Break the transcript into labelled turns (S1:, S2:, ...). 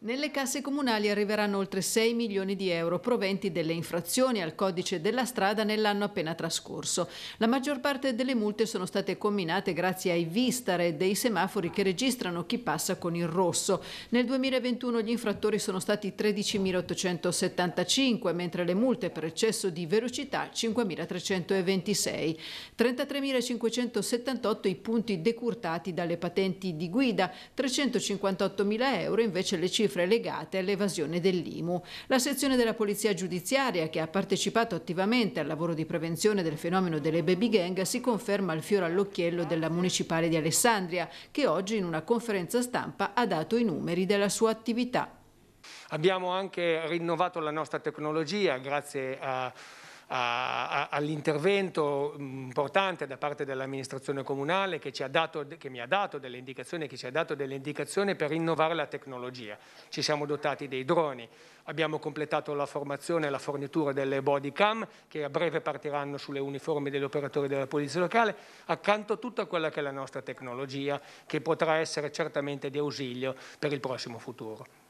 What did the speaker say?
S1: Nelle casse comunali arriveranno oltre 6 milioni di euro proventi delle infrazioni al codice della strada nell'anno appena trascorso. La maggior parte delle multe sono state combinate grazie ai vistare dei semafori che registrano chi passa con il rosso. Nel 2021 gli infrattori sono stati 13.875, mentre le multe per eccesso di velocità 5.326. 33.578 i punti decurtati dalle patenti di guida, 358.000 euro invece le cifre cifre legate all'evasione dell'IMU. La sezione della Polizia Giudiziaria, che ha partecipato attivamente al lavoro di prevenzione del fenomeno delle baby gang, si conferma al fiore all'occhiello della Municipale di Alessandria, che oggi in una conferenza stampa ha dato i numeri della sua attività.
S2: Abbiamo anche rinnovato la nostra tecnologia grazie a all'intervento mm, importante da parte dell'amministrazione comunale che, dato, che, mi ha dato delle indicazioni, che ci ha dato delle indicazioni per innovare la tecnologia. Ci siamo dotati dei droni, abbiamo completato la formazione e la fornitura delle body cam che a breve partiranno sulle uniformi degli operatori della polizia locale, accanto a tutta quella che è la nostra tecnologia che potrà essere certamente di ausilio per il prossimo futuro.